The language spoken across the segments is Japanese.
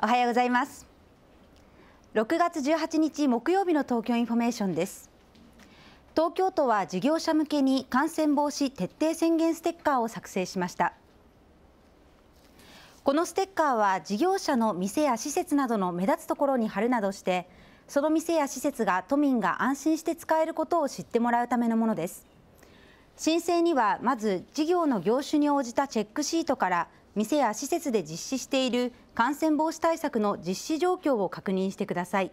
おはようございます6月18日木曜日の東京インフォメーションです東京都は事業者向けに感染防止徹底宣言ステッカーを作成しましたこのステッカーは事業者の店や施設などの目立つところに貼るなどしてその店や施設が都民が安心して使えることを知ってもらうためのものです申請にはまず事業の業種に応じたチェックシートから店や施設で実施している感染防止対策の実施状況を確認してください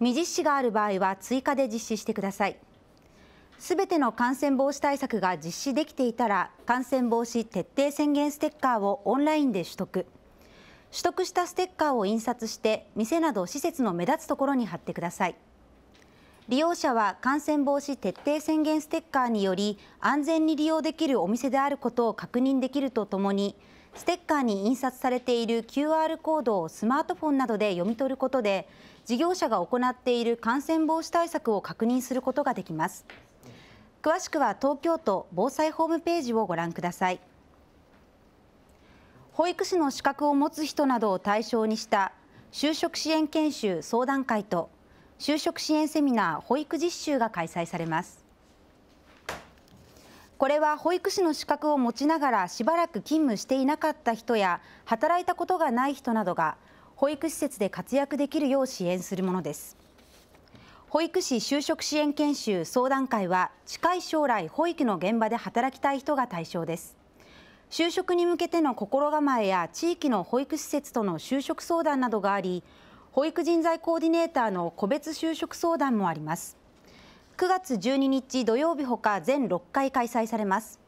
未実施がある場合は追加で実施してくださいすべての感染防止対策が実施できていたら感染防止徹底宣言ステッカーをオンラインで取得取得したステッカーを印刷して店など施設の目立つところに貼ってください。利用者は感染防止徹底宣言ステッカーにより安全に利用できるお店であることを確認できるとともにステッカーに印刷されている QR コードをスマートフォンなどで読み取ることで事業者が行っている感染防止対策を確認することができます詳しくは東京都防災ホームページをご覧ください保育士の資格を持つ人などを対象にした就職支援研修相談会と就職支援セミナー保育実習が開催されますこれは保育士の資格を持ちながらしばらく勤務していなかった人や働いたことがない人などが保育施設で活躍できるよう支援するものです保育士就職支援研修相談会は近い将来保育の現場で働きたい人が対象です就職に向けての心構えや地域の保育施設との就職相談などがあり保育人材コーディネーターの個別就職相談もあります9月12日土曜日ほか全6回開催されます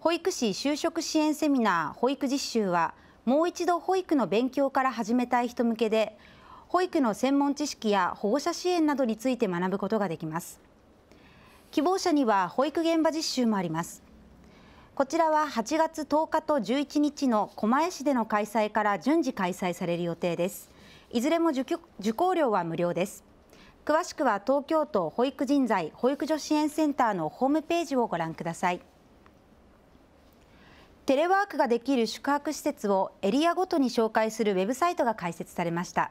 保育士就職支援セミナー保育実習はもう一度保育の勉強から始めたい人向けで保育の専門知識や保護者支援などについて学ぶことができます希望者には保育現場実習もありますこちらは8月10日と11日の狛江市での開催から順次開催される予定ですいずれも受講料は無料です詳しくは東京都保育人材保育所支援センターのホームページをご覧くださいテレワークができる宿泊施設をエリアごとに紹介するウェブサイトが開設されました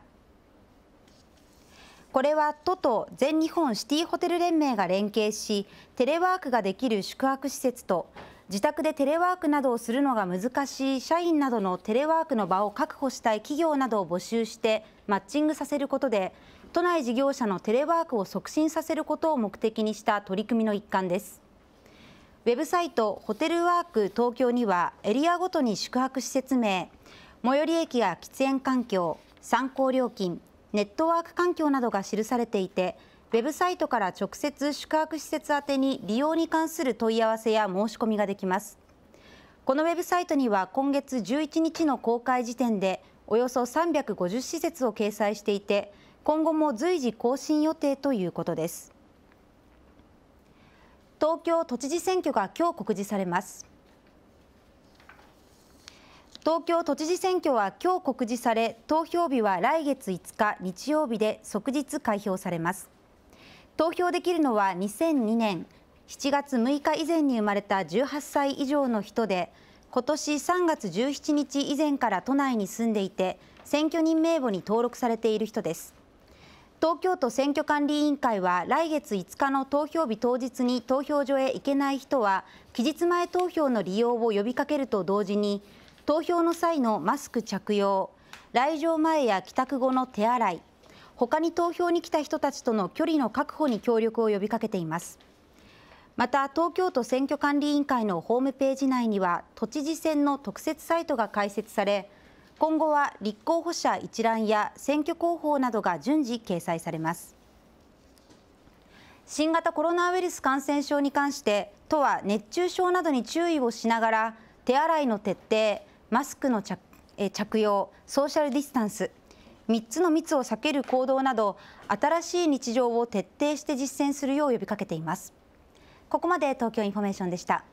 これは都と全日本シティホテル連盟が連携しテレワークができる宿泊施設と自宅でテレワークなどをするのが難しい社員などのテレワークの場を確保したい企業などを募集してマッチングさせることで都内事業者のテレワークを促進させることを目的にした取り組みの一環ですウェブサイトホテルワーク東京にはエリアごとに宿泊施設名最寄り駅や喫煙環境参考料金ネットワーク環境などが記されていてウェブサイトから直接宿泊施設宛に利用に関する問い合わせや申し込みができますこのウェブサイトには今月11日の公開時点でおよそ350施設を掲載していて今後も随時更新予定ということです東京都知事選挙が今日告示されます東京都知事選挙は今日告示され投票日は来月5日日曜日で即日開票されます投票できるのは2002年7月6日以前に生まれた18歳以上の人で今年3月17日以前から都内に住んでいて選挙人名簿に登録されている人です東京都選挙管理委員会は来月5日の投票日当日に投票所へ行けない人は期日前投票の利用を呼びかけると同時に投票の際のマスク着用来場前や帰宅後の手洗い他に投票に来た人たちとの距離の確保に協力を呼びかけていますまた東京都選挙管理委員会のホームページ内には都知事選の特設サイトが開設され今後は立候補者一覧や選挙広報などが順次掲載されます新型コロナウイルス感染症に関して都は熱中症などに注意をしながら手洗いの徹底マスクの着用ソーシャルディスタンス3つの密を避ける行動など新しい日常を徹底して実践するよう呼びかけていますここまで東京インフォメーションでした